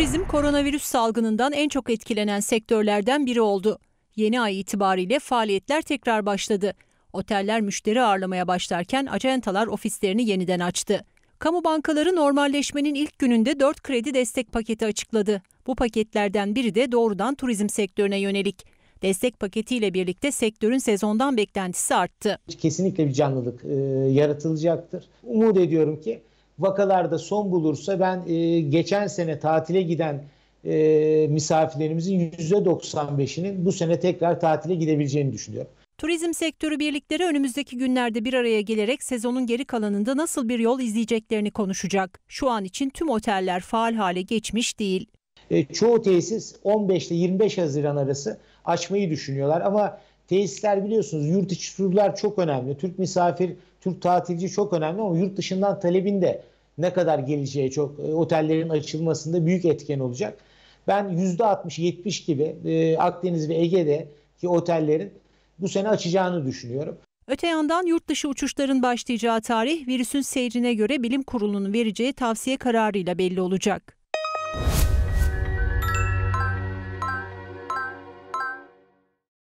Turizm koronavirüs salgınından en çok etkilenen sektörlerden biri oldu. Yeni ay itibariyle faaliyetler tekrar başladı. Oteller müşteri ağırlamaya başlarken acentalar ofislerini yeniden açtı. Kamu bankaları normalleşmenin ilk gününde 4 kredi destek paketi açıkladı. Bu paketlerden biri de doğrudan turizm sektörüne yönelik. Destek paketiyle birlikte sektörün sezondan beklentisi arttı. Kesinlikle bir canlılık e, yaratılacaktır. Umut ediyorum ki vakalarda son bulursa ben e, geçen sene tatile giden e, misafirlerimizin %95'inin bu sene tekrar tatile gidebileceğini düşünüyorum. Turizm sektörü birlikleri önümüzdeki günlerde bir araya gelerek sezonun geri kalanında nasıl bir yol izleyeceklerini konuşacak. Şu an için tüm oteller faal hale geçmiş değil. E, çoğu tesis 15 ile 25 Haziran arası açmayı düşünüyorlar ama tesisler biliyorsunuz yurt içi turlar çok önemli. Türk misafir, Türk tatilci çok önemli ama yurt dışından talebin de ne kadar geleceği çok e, otellerin açılmasında büyük etken olacak. Ben %60-70 gibi e, Akdeniz ve Ege'de ki otellerin bu sene açacağını düşünüyorum. Öte yandan yurt dışı uçuşların başlayacağı tarih virüsün seyrine göre bilim kurulunun vereceği tavsiye kararıyla belli olacak.